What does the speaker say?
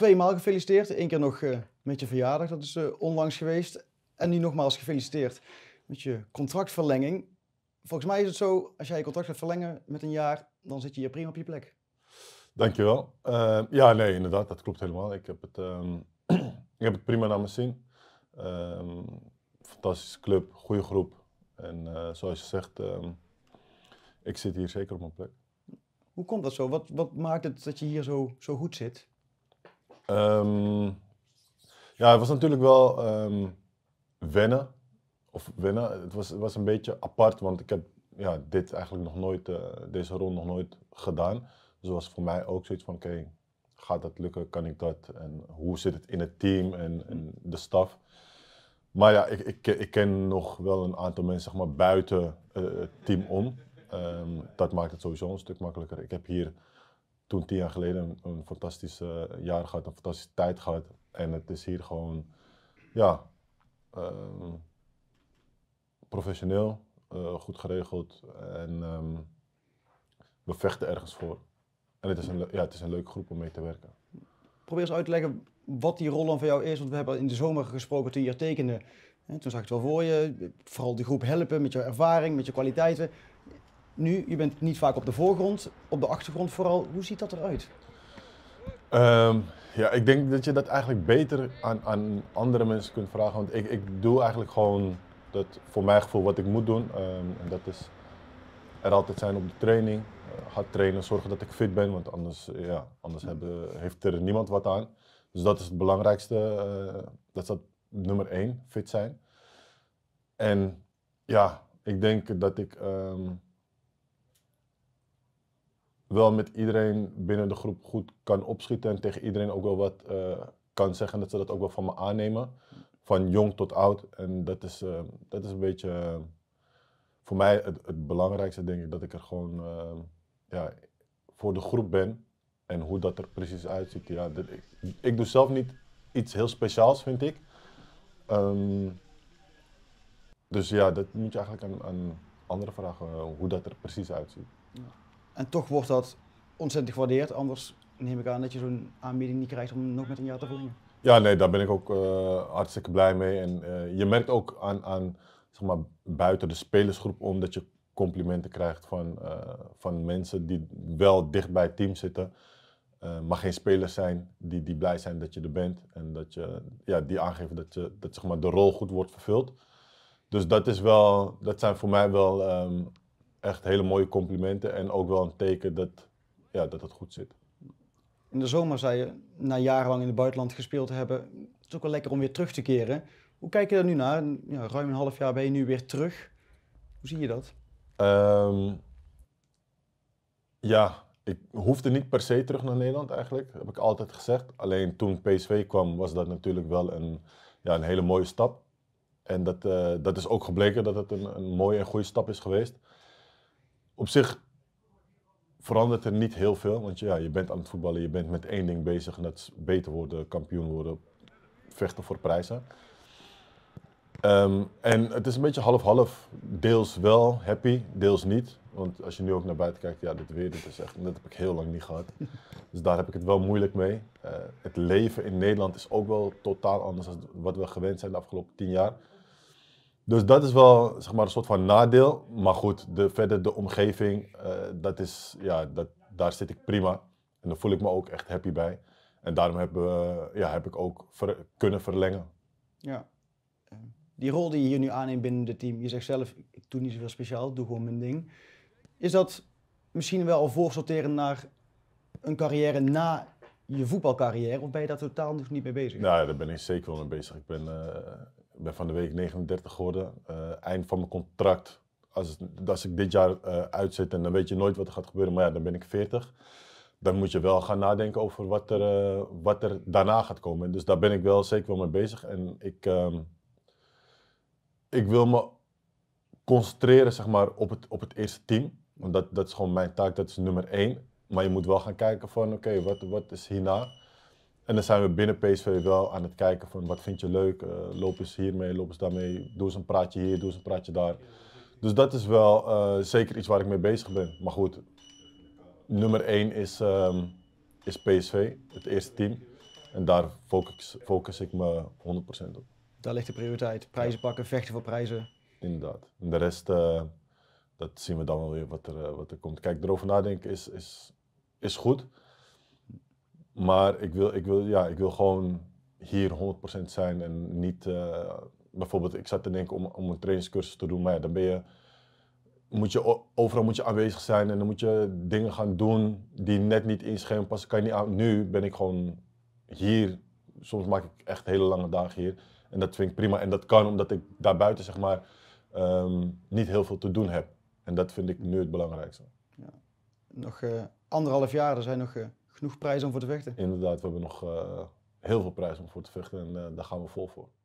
tweemaal gefeliciteerd. Eén keer nog uh, met je verjaardag, dat is eh, onlangs geweest. En nu nogmaals gefeliciteerd met je contractverlenging. Volgens mij is het zo, als jij je contract gaat verlengen met een jaar, dan zit je hier prima op je plek. Dankjewel. Uh, ja, nee, inderdaad, dat klopt helemaal. Ik heb het, ehm, ik heb het prima naar mijn zin. Ehm, fantastische club, goede groep. En zoals je zegt, ehm, ik zit hier zeker op mijn plek. Hoe komt dat zo? Wat, wat maakt het dat je hier zo, zo goed zit? Ehm, ja, het was natuurlijk wel um, wennen. Of wennen. Het was, was een beetje apart, want ik heb ja, dit eigenlijk nog nooit, eh, deze rol nog nooit gedaan. Dus was voor mij ook zoiets van, oké, gaat dat lukken? Kan ik dat? En hoe zit het in het team en, en de staf? Maar ja, ik, ik, ik, ken nog wel een aantal mensen zeg maar, buiten eh, het team om. Ehm, dat maakt het sowieso een stuk makkelijker. Ik heb hier toen tien jaar geleden een, fantastisch jaar gehad, een fantastische tijd gehad. En het is hier gewoon, ja, ehm, professioneel, eh, goed geregeld. En ehm, we vechten ergens voor. En het is, een, ja, het is een leuke groep om mee te werken. Probeer eens uit te leggen wat die rol dan voor jou is. Want we hebben in de zomer gesproken toen je tekende. En toen zag ik het wel voor je. Vooral die groep helpen met je ervaring, met je kwaliteiten. Nu, je bent niet vaak op de voorgrond, op de achtergrond vooral. Hoe ziet dat eruit? Um, ja, ik denk dat je dat eigenlijk beter aan, aan andere mensen kunt vragen. Want ik, ik doe eigenlijk gewoon dat voor mijn gevoel wat ik moet doen. Ehm, en dat is er altijd zijn op de training. Uh, hard trainen, zorgen dat ik fit ben. Want anders, ja, anders hebben, heeft er niemand wat aan. Dus dat is het belangrijkste. Eh, dat is dat nummer één, fit zijn. En ja, ik denk dat ik... Ehm, wel met iedereen binnen de groep goed kan opschieten en tegen iedereen ook wel wat eh, kan zeggen. Dat ze dat ook wel van me aannemen. Van jong tot oud. En dat is, eh, dat is een beetje eh, voor mij het, het, belangrijkste, denk ik. Dat ik er gewoon ja, voor de groep ben. En hoe dat er precies uitziet. Ja, ik, doe zelf niet iets heel speciaals, vind ik. Ehm, dus ja, dat moet je eigenlijk aan, aan andere vragen, hoe dat er precies uitziet. Ja. En toch wordt dat ontzettend gewaardeerd. Anders neem ik aan dat je zo'n aanbieding niet krijgt om nog met een jaar te voeren. Ja, nee, daar ben ik ook eh, hartstikke blij mee. En eh, je merkt ook aan, aan zeg maar, buiten de spelersgroep om dat je complimenten krijgt van, eh, van mensen die wel dicht bij het team zitten. maar geen spelers zijn die, die blij zijn dat je er bent. En dat je, ja, die aangeven dat, je, dat zeg maar, de rol goed wordt vervuld. Dus dat, is wel, dat zijn voor mij wel ehm, echt hele mooie complimenten en ook wel een teken dat, ja, dat het goed zit. In de zomer zei je, na jarenlang in het buitenland gespeeld te hebben, het is ook wel lekker om weer terug te keren. Hoe kijk je daar nu naar? Ja, ruim een half jaar ben je nu weer terug. Hoe zie je dat? Ehm, ja, ik hoefde niet per se terug naar Nederland eigenlijk, heb ik altijd gezegd. Alleen toen PSV kwam was dat natuurlijk wel een, ja, een hele mooie stap. En dat, eh, dat is ook gebleken dat het een, een mooie en goede stap is geweest op zich verandert er niet heel veel. Want ja, je bent aan het voetballen, je bent met één ding bezig. En dat is beter worden, kampioen worden, vechten voor prijzen. Ehm, en het is een beetje half-half. Deels wel happy, deels niet. Want als je nu ook naar buiten kijkt, ja, dit weer, dit is echt, dat heb ik heel lang niet gehad. Dus daar heb ik het wel moeilijk mee. Eh, het leven in Nederland is ook wel totaal anders dan wat we gewend zijn de afgelopen tien jaar. Dus dat is wel zeg maar, een soort van nadeel. Maar goed, de, verder de omgeving, eh, dat is, ja, dat, daar zit ik prima. En daar voel ik me ook echt happy bij. En daarom heb, eh, ja, heb ik ook kunnen verlengen. Ja. Die rol die je hier nu aanneemt binnen het team, je zegt zelf, ik doe niet zoveel speciaal, doe gewoon mijn ding. Is dat misschien wel al voorsorteren naar een carrière na je voetbalcarrière? Of ben je daar totaal nog niet mee bezig? Nou, daar ben ik zeker wel mee bezig. Ik ben, eh, ben van de week 39 geworden. Eh, eind van mijn contract. Als, als ik dit jaar uh, eh, uitzit en dan weet je nooit wat er gaat gebeuren, maar ja, dan ben ik 40. Dan moet je wel gaan nadenken over wat er, eh, wat er daarna gaat komen. Dus daar ben ik wel zeker wel mee bezig. En ik, ehm, ik wil me concentreren zeg maar, op, het, op het eerste team. Want dat, dat is gewoon mijn taak, dat is nummer één. Maar je moet wel gaan kijken van oké, wat, wat is hierna? En dan zijn we binnen PSV wel aan het kijken van wat vind je leuk, uh, loop eens hiermee, loop eens daarmee, doe eens een praatje hier, doe eens een praatje daar. Dus dat is wel eh, zeker iets waar ik mee bezig ben. Maar goed, nummer één is, ehm, is PSV, het eerste team. En daar focus, focus ik me 100% op. Daar ligt de prioriteit. Prijzen pakken, vechten voor prijzen. Inderdaad. En de rest, eh, dat zien we dan wel weer wat er, wat er komt. Kijk, erover nadenken is, is, is goed. Maar ik wil, ik wil, ja, ik wil gewoon hier 100% zijn en niet. Eh, bijvoorbeeld, ik zat te denken om, om een trainingscursus te doen, maar ja, dan ben je. Moet je, overal moet je aanwezig zijn en dan moet je dingen gaan doen die net niet in scherm passen. Kan niet Nu ben ik gewoon hier. Soms maak ik echt hele lange dagen hier. En dat vind ik prima. En dat kan omdat ik daarbuiten zeg maar ehm, niet heel veel te doen heb. En dat vind ik nu het belangrijkste. Ja. Nog eh, anderhalf jaar, er zijn nog eh, genoeg prijs om voor te vechten. Inderdaad, we hebben nog eh, heel veel prijzen om voor te vechten en eh, daar gaan we vol voor.